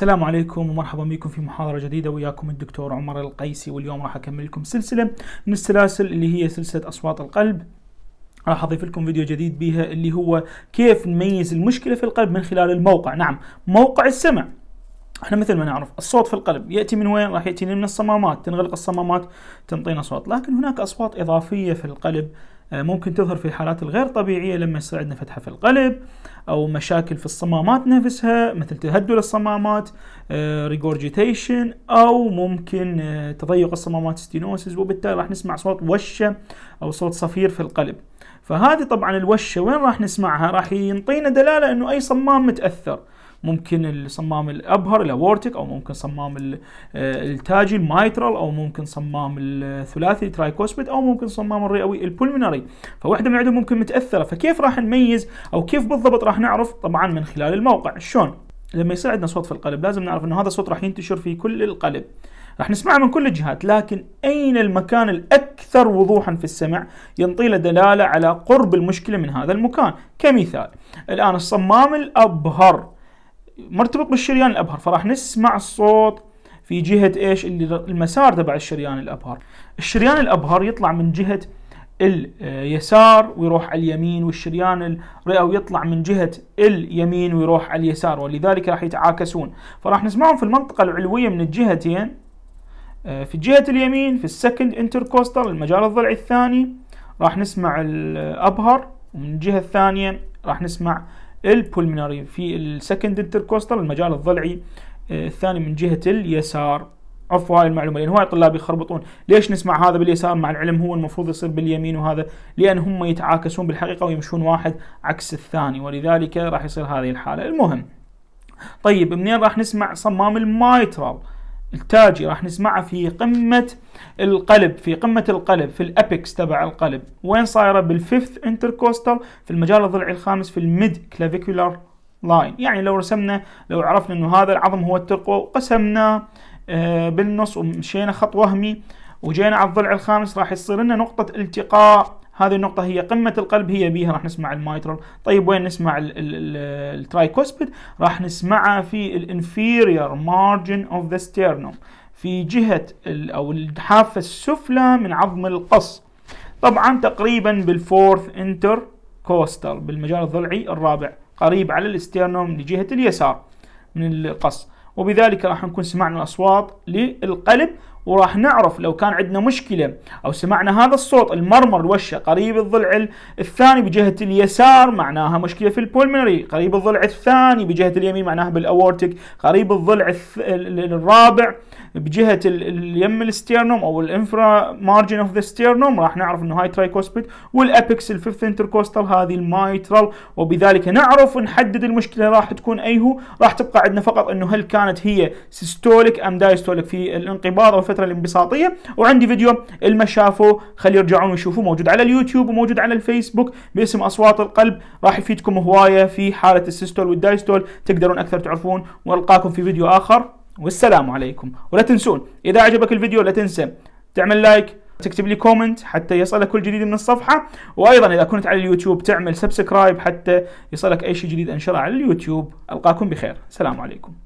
السلام عليكم ومرحبا بكم في محاضرة جديدة وياكم الدكتور عمر القيسي واليوم راح أكمل لكم سلسلة من السلاسل اللي هي سلسلة أصوات القلب راح اضيف لكم فيديو جديد بها اللي هو كيف نميز المشكلة في القلب من خلال الموقع نعم موقع السمع احنا مثل ما نعرف الصوت في القلب ياتي من وين؟ راح ياتي من الصمامات، تنغلق الصمامات تنطينا صوت، لكن هناك اصوات اضافيه في القلب آه، ممكن تظهر في الحالات الغير طبيعية لما يصير عندنا فتحة في القلب أو مشاكل في الصمامات نفسها مثل تهدل الصمامات ريجورجيتيشن آه، أو ممكن آه، تضيق الصمامات ستينوسز وبالتالي راح نسمع صوت وشة أو صوت صفير في القلب فهذه طبعا الوشة وين راح نسمعها راح ينطينا دلالة أنه أي صمام متأثر ممكن الصمام الابهر الاورتيك او ممكن صمام آه، التاجي المايترال او ممكن صمام الثلاثي ترايكوسبيد او ممكن صمام الرئوي البولمناري فواحده من عندهم ممكن متاثره فكيف راح نميز او كيف بالضبط راح نعرف طبعا من خلال الموقع شلون لما يصير عندنا صوت في القلب لازم نعرف انه هذا الصوت راح ينتشر في كل القلب راح نسمعه من كل الجهات لكن اين المكان الاكثر وضوحا في السمع ينطي له دلاله على قرب المشكله من هذا المكان كمثال الان الصمام الابهر مرتبط بالشريان الابهر فراح نسمع الصوت في جهه ايش اللي المسار تبع الشريان الابهر الشريان الابهر يطلع من جهه اليسار ويروح على اليمين والشريان الرئوي يطلع من جهة اليمين ويروح على اليسار ولذلك راح يتعاكسون فراح نسمعهم في المنطقة العلوية من الجهتين آه، في جهة اليمين في السكند انتركوستال المجال الضلعي الثاني راح نسمع الأبهر ومن الجهة الثانية راح نسمع البولمناري في السكند انتركوستال المجال الضلعي آه، الثاني من جهة اليسار عفوا هاي المعلومه لان هواي طلاب يخربطون ليش نسمع هذا باليسار مع العلم هو المفروض يصير باليمين وهذا لان هم يتعاكسون بالحقيقه ويمشون واحد عكس الثاني ولذلك راح يصير هذه الحاله المهم طيب منين راح نسمع صمام المايترال التاجي راح نسمعه في قمة القلب في قمة القلب في الأبكس تبع القلب وين صايرة بالفيفث انتركوستال في المجال الضلعي الخامس في الميد كلافيكولار لاين يعني لو رسمنا لو عرفنا انه هذا العظم هو الترقوة وقسمناه آه، بالنص ومشينا خط وهمي وجينا على الضلع الخامس راح يصير لنا نقطة التقاء هذه النقطة هي قمة القلب هي بيها راح نسمع الميترال طيب وين نسمع الترايكوسبيد راح نسمعها في الانفيرير مارجن اوف ذا ستيرنوم في جهة او الحافة السفلى من عظم القص طبعا تقريبا بالفورث انتر كوستال بالمجال الضلعي الرابع قريب على الاستيرنوم لجهة اليسار من القص وبذلك راح نكون سمعنا الأصوات للقلب وراح نعرف لو كان عندنا مشكلة أو سمعنا هذا الصوت المرمر الوشة قريب الضلع الثاني بجهة اليسار معناها مشكلة في البولمري قريب الضلع الثاني بجهة اليمين معناها بالأورتيك قريب الضلع الرابع بجهة اليم الستيرنوم أو الانفرا مارجن اوف ذا ستيرنوم راح نعرف أنه هاي ترايكوسبيد والأبكس الفيفث انتركوستال هذه المايترال وبذلك نعرف نحدد المشكلة راح تكون أي هو راح تبقى عندنا فقط أنه هل كانت هي سيستوليك أم دايستوليك في الانقباض أو الفتره الانبساطيه وعندي فيديو اللي ما شافه خليه يرجعون ويشوفوه موجود على اليوتيوب وموجود على الفيسبوك باسم اصوات القلب راح يفيدكم هوايه في حاله السيستول والدايستول تقدرون اكثر تعرفون والقاكم في فيديو اخر والسلام عليكم ولا تنسون اذا عجبك الفيديو لا تنسى تعمل لايك تكتب لي كومنت حتى يصلك كل جديد من الصفحة وأيضا إذا كنت على اليوتيوب تعمل سبسكرايب حتى يصلك أي شيء جديد أنشره على اليوتيوب ألقاكم بخير سلام عليكم